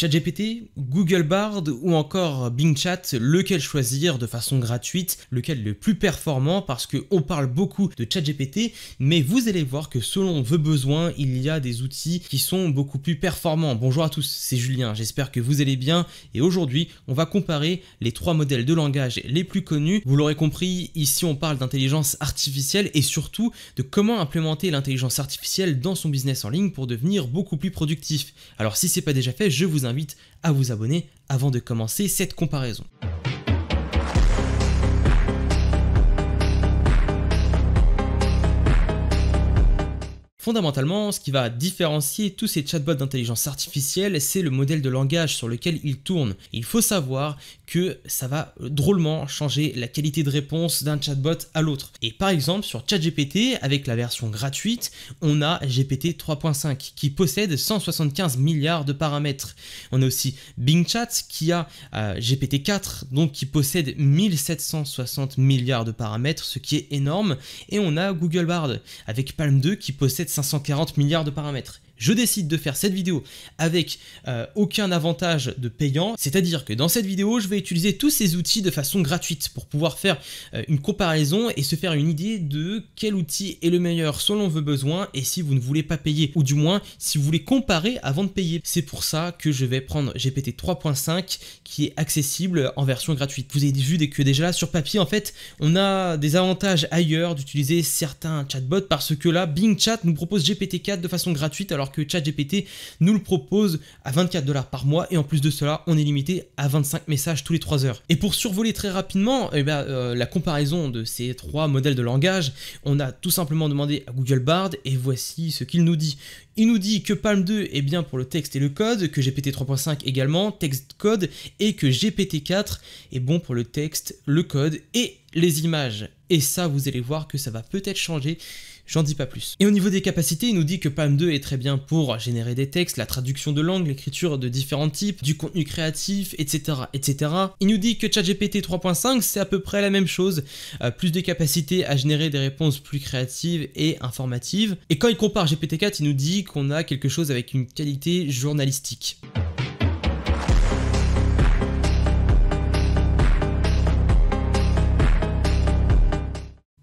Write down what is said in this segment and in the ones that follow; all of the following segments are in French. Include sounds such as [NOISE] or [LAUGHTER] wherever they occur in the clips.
ChatGPT, Google Bard ou encore Bing Chat, lequel choisir de façon gratuite, lequel le plus performant parce qu'on parle beaucoup de ChatGPT, mais vous allez voir que selon vos besoins, il y a des outils qui sont beaucoup plus performants. Bonjour à tous, c'est Julien, j'espère que vous allez bien et aujourd'hui, on va comparer les trois modèles de langage les plus connus. Vous l'aurez compris, ici on parle d'intelligence artificielle et surtout de comment implémenter l'intelligence artificielle dans son business en ligne pour devenir beaucoup plus productif. Alors si c'est pas déjà fait, je vous invite invite à vous abonner avant de commencer cette comparaison. Fondamentalement, ce qui va différencier tous ces chatbots d'intelligence artificielle, c'est le modèle de langage sur lequel ils tournent. il faut savoir que ça va euh, drôlement changer la qualité de réponse d'un chatbot à l'autre. Et par exemple, sur ChatGPT, avec la version gratuite, on a GPT 3.5 qui possède 175 milliards de paramètres. On a aussi Bing Chat qui a euh, GPT 4, donc qui possède 1760 milliards de paramètres, ce qui est énorme. Et on a Google Bard avec Palm 2 qui possède 540 milliards de paramètres je décide de faire cette vidéo avec euh, aucun avantage de payant, c'est-à-dire que dans cette vidéo, je vais utiliser tous ces outils de façon gratuite pour pouvoir faire euh, une comparaison et se faire une idée de quel outil est le meilleur selon vos besoins et si vous ne voulez pas payer, ou du moins si vous voulez comparer avant de payer. C'est pour ça que je vais prendre GPT 3.5 qui est accessible en version gratuite. Vous avez vu que déjà là, sur papier, en fait, on a des avantages ailleurs d'utiliser certains chatbots parce que là, Bing Chat nous propose GPT 4 de façon gratuite alors que ChatGPT nous le propose à 24 dollars par mois et en plus de cela, on est limité à 25 messages tous les 3 heures. Et pour survoler très rapidement eh ben, euh, la comparaison de ces trois modèles de langage, on a tout simplement demandé à Google Bard et voici ce qu'il nous dit. Il nous dit que Palm 2 est bien pour le texte et le code, que GPT 3.5 également, texte code, et que GPT 4 est bon pour le texte, le code et les images. Et ça, vous allez voir que ça va peut-être changer j'en dis pas plus. Et au niveau des capacités, il nous dit que Palm 2 est très bien pour générer des textes, la traduction de langues, l'écriture de différents types, du contenu créatif, etc. etc. Il nous dit que ChatGPT 3.5 c'est à peu près la même chose, euh, plus de capacités à générer des réponses plus créatives et informatives. Et quand il compare GPT-4, il nous dit qu'on a quelque chose avec une qualité journalistique.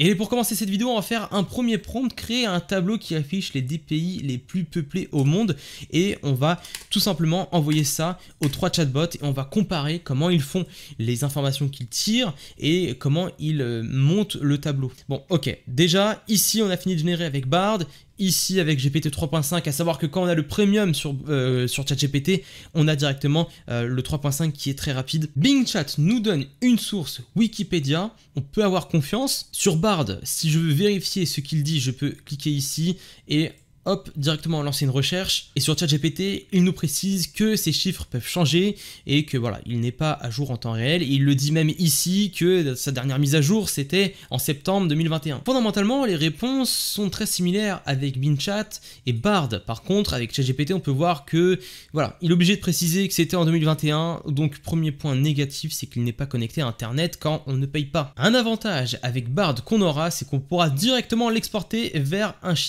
Et pour commencer cette vidéo, on va faire un premier prompt, créer un tableau qui affiche les 10 pays les plus peuplés au monde et on va tout simplement envoyer ça aux trois chatbots et on va comparer comment ils font les informations qu'ils tirent et comment ils euh, montent le tableau. Bon, ok. Déjà, ici, on a fini de générer avec Bard ici avec GPT 3.5, à savoir que quand on a le premium sur, euh, sur ChatGPT, on a directement euh, le 3.5 qui est très rapide. Bing Chat nous donne une source Wikipédia, on peut avoir confiance. Sur Bard, si je veux vérifier ce qu'il dit, je peux cliquer ici et hop, directement lancer une recherche. Et sur ChatGPT, il nous précise que ces chiffres peuvent changer et que voilà, il n'est pas à jour en temps réel. il le dit même ici que sa dernière mise à jour, c'était en septembre 2021. Fondamentalement, les réponses sont très similaires avec BinChat et Bard. Par contre, avec ChatGPT, on peut voir que voilà, il est obligé de préciser que c'était en 2021. Donc, premier point négatif, c'est qu'il n'est pas connecté à Internet quand on ne paye pas. Un avantage avec Bard qu'on aura, c'est qu'on pourra directement l'exporter vers un sheet.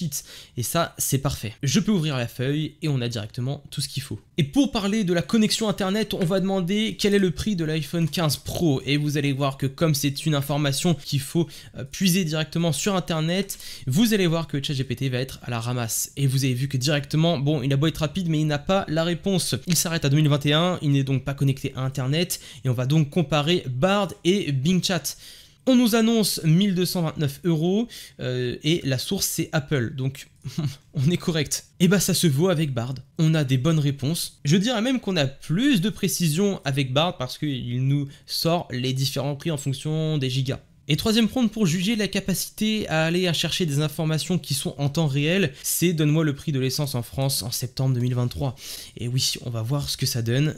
Et ça, c'est parfait. Je peux ouvrir la feuille et on a directement tout ce qu'il faut. Et pour parler de la connexion internet, on va demander quel est le prix de l'iPhone 15 Pro et vous allez voir que comme c'est une information qu'il faut euh, puiser directement sur internet, vous allez voir que ChatGPT va être à la ramasse et vous avez vu que directement, bon, il a beau être rapide mais il n'a pas la réponse. Il s'arrête à 2021, il n'est donc pas connecté à internet et on va donc comparer Bard et Bing Chat. On nous annonce 1229 euros euh, et la source c'est Apple, donc [LAUGHS] on est correct. Et eh bah ben, ça se vaut avec Bard, on a des bonnes réponses. Je dirais même qu'on a plus de précision avec Bard parce qu'il nous sort les différents prix en fonction des gigas. Et troisième prompt pour juger la capacité à aller chercher des informations qui sont en temps réel, c'est donne-moi le prix de l'essence en France en septembre 2023. Et oui, on va voir ce que ça donne.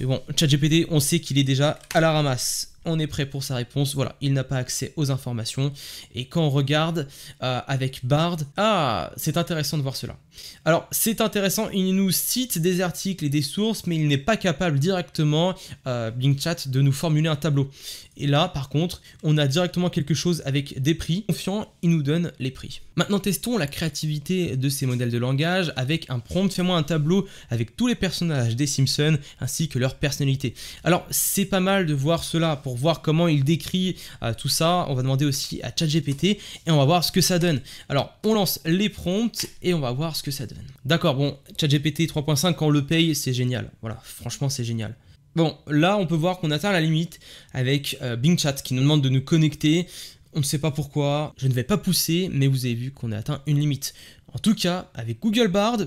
Mais bon, ChatGPT, on sait qu'il est déjà à la ramasse on est prêt pour sa réponse, voilà, il n'a pas accès aux informations, et quand on regarde euh, avec Bard, ah, c'est intéressant de voir cela. Alors c'est intéressant, il nous cite des articles et des sources, mais il n'est pas capable directement, euh, Chat, de nous formuler un tableau. Et là, par contre, on a directement quelque chose avec des prix. Confiant, il nous donne les prix. Maintenant, testons la créativité de ces modèles de langage avec un prompt. Fais-moi un tableau avec tous les personnages des Simpsons ainsi que leur personnalité. Alors, c'est pas mal de voir cela pour voir comment il décrit euh, tout ça. On va demander aussi à ChatGPT et on va voir ce que ça donne. Alors, on lance les prompts et on va voir ce que ça donne. D'accord, bon, gpt 3.5, quand on le paye, c'est génial. Voilà, franchement, c'est génial. Bon, là, on peut voir qu'on atteint la limite avec euh, Bing Chat qui nous demande de nous connecter. On ne sait pas pourquoi, je ne vais pas pousser, mais vous avez vu qu'on a atteint une limite. En tout cas, avec Google Bard,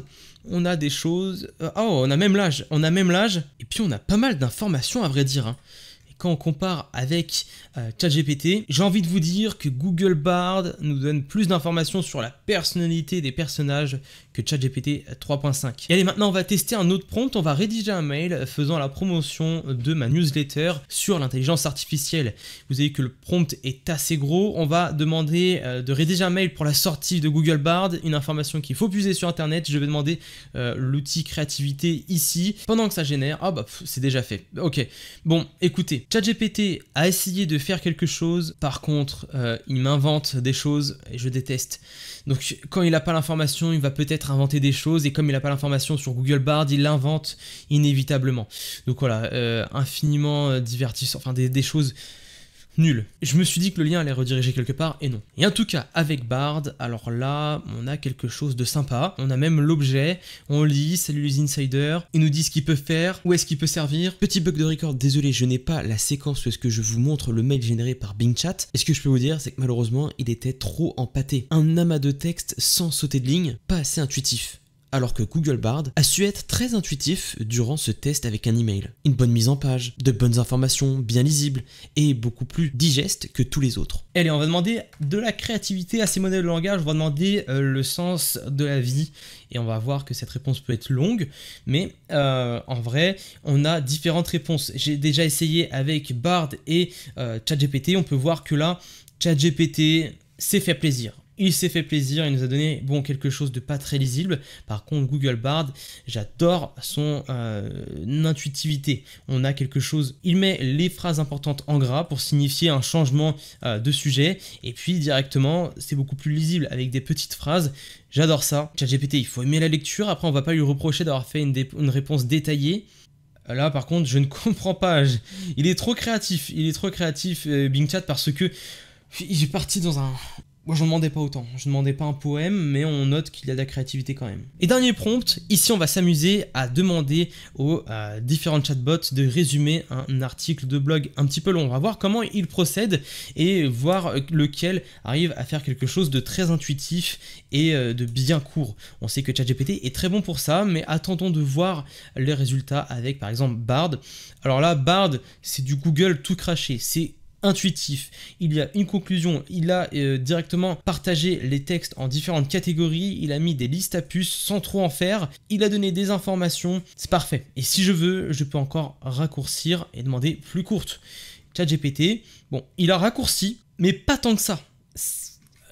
on a des choses... Euh, oh, on a même l'âge, on a même l'âge, et puis on a pas mal d'informations à vrai dire. Hein quand on compare avec euh, ChatGPT. J'ai envie de vous dire que Google Bard nous donne plus d'informations sur la personnalité des personnages que ChatGPT 3.5. Et allez, maintenant, on va tester un autre prompt. On va rédiger un mail faisant la promotion de ma newsletter sur l'intelligence artificielle. Vous avez que le prompt est assez gros. On va demander euh, de rédiger un mail pour la sortie de Google Bard, une information qu'il faut puiser sur Internet. Je vais demander euh, l'outil créativité ici. Pendant que ça génère, ah bah c'est déjà fait. Ok. Bon, écoutez, ChatGPT a essayé de faire quelque chose, par contre, euh, il m'invente des choses et je déteste. Donc quand il n'a pas l'information, il va peut-être inventer des choses et comme il n'a pas l'information sur Google Bard, il l'invente inévitablement. Donc voilà, euh, infiniment euh, divertissant, enfin des choses nul. Je me suis dit que le lien allait rediriger quelque part, et non. Et en tout cas, avec Bard, alors là, on a quelque chose de sympa. On a même l'objet, on lit, salut les insiders, ils nous disent ce qu'il peut faire, où est-ce qu'il peut servir. Petit bug de record, désolé, je n'ai pas la séquence où est-ce que je vous montre le mail généré par Bing Chat. Et ce que je peux vous dire, c'est que malheureusement, il était trop empâté. Un amas de texte sans sauter de ligne, pas assez intuitif alors que Google Bard a su être très intuitif durant ce test avec un email. Une bonne mise en page, de bonnes informations, bien lisibles et beaucoup plus digeste que tous les autres. Allez, on va demander de la créativité à ces modèles de langage, on va demander euh, le sens de la vie et on va voir que cette réponse peut être longue, mais euh, en vrai, on a différentes réponses. J'ai déjà essayé avec Bard et euh, ChatGPT, on peut voir que là, ChatGPT, s'est fait plaisir il s'est fait plaisir, il nous a donné bon quelque chose de pas très lisible. Par contre, Google Bard, j'adore son euh, intuitivité. On a quelque chose, il met les phrases importantes en gras pour signifier un changement euh, de sujet, et puis directement, c'est beaucoup plus lisible avec des petites phrases. J'adore ça. ChatGPT, il faut aimer la lecture. Après, on va pas lui reprocher d'avoir fait une, réponse détaillée. Euh, là, par contre, je ne [LAUGHS] comprends pas. Il est trop créatif. Il est trop créatif, Bing Chat, parce que j'ai parti dans un, moi, je ne demandais pas autant. Je ne demandais pas un poème, mais on note qu'il y a de la créativité quand même. Et dernier prompt, ici, on va s'amuser à demander aux euh, différents chatbots de résumer un article de blog un petit peu long. On va voir comment ils procèdent et voir euh, lequel arrive à faire quelque chose de très intuitif et euh, de bien court. On sait que ChatGPT est très bon pour ça, mais attendons de voir les résultats avec, par exemple, Bard. Alors là, Bard, c'est du Google tout craché. C'est intuitif. Il y a une conclusion, il a euh, directement partagé les textes en différentes catégories, il a mis des listes à puces sans trop en faire, il a donné des informations, c'est parfait. Et si je veux, je peux encore raccourcir et demander plus courte. GPT, bon, il a raccourci, mais pas tant que ça.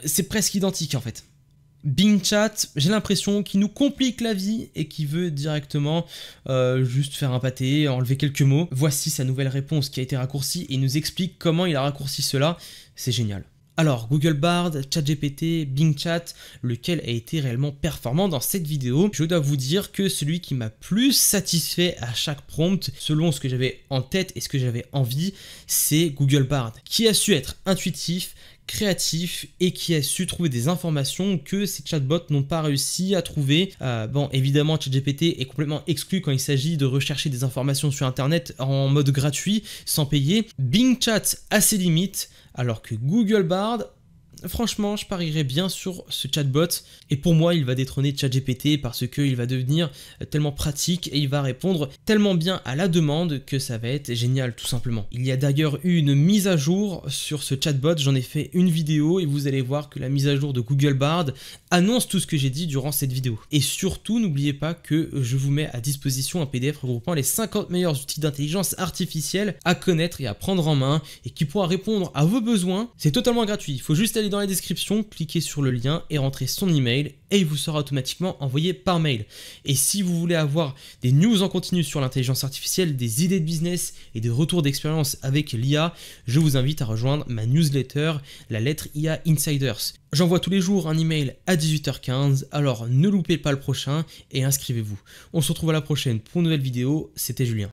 C'est presque identique en fait. Bing Chat, j'ai l'impression qu'il nous complique la vie et qui veut directement euh, juste faire un pâté, enlever quelques mots. Voici sa nouvelle réponse qui a été raccourcie et nous explique comment il a raccourci cela. C'est génial. Alors, Google Bard, ChatGPT, Bing Chat, lequel a été réellement performant dans cette vidéo Je dois vous dire que celui qui m'a plus satisfait à chaque prompt, selon ce que j'avais en tête et ce que j'avais envie, c'est Google Bard, qui a su être intuitif, créatif et qui a su trouver des informations que ces chatbots n'ont pas réussi à trouver. Euh, bon, évidemment, ChatGPT est complètement exclu quand il s'agit de rechercher des informations sur Internet en mode gratuit, sans payer. Bing Chat a ses limites, alors que Google Bard Franchement, je parierais bien sur ce chatbot et pour moi, il va détrôner ChatGPT parce qu'il va devenir tellement pratique et il va répondre tellement bien à la demande que ça va être génial tout simplement. Il y a d'ailleurs eu une mise à jour sur ce chatbot, j'en ai fait une vidéo et vous allez voir que la mise à jour de Google Bard annonce tout ce que j'ai dit durant cette vidéo. Et surtout, n'oubliez pas que je vous mets à disposition un PDF regroupant les 50 meilleurs outils d'intelligence artificielle à connaître et à prendre en main et qui pourra répondre à vos besoins. C'est totalement gratuit, il faut juste aller dans la description, cliquez sur le lien et rentrez son email et il vous sera automatiquement envoyé par mail. Et si vous voulez avoir des news en continu sur l'intelligence artificielle, des idées de business et des retours d'expérience avec l'IA, je vous invite à rejoindre ma newsletter, la lettre IA Insiders. J'envoie tous les jours un email à 18h15, alors ne loupez pas le prochain et inscrivez-vous. On se retrouve à la prochaine pour une nouvelle vidéo, c'était Julien.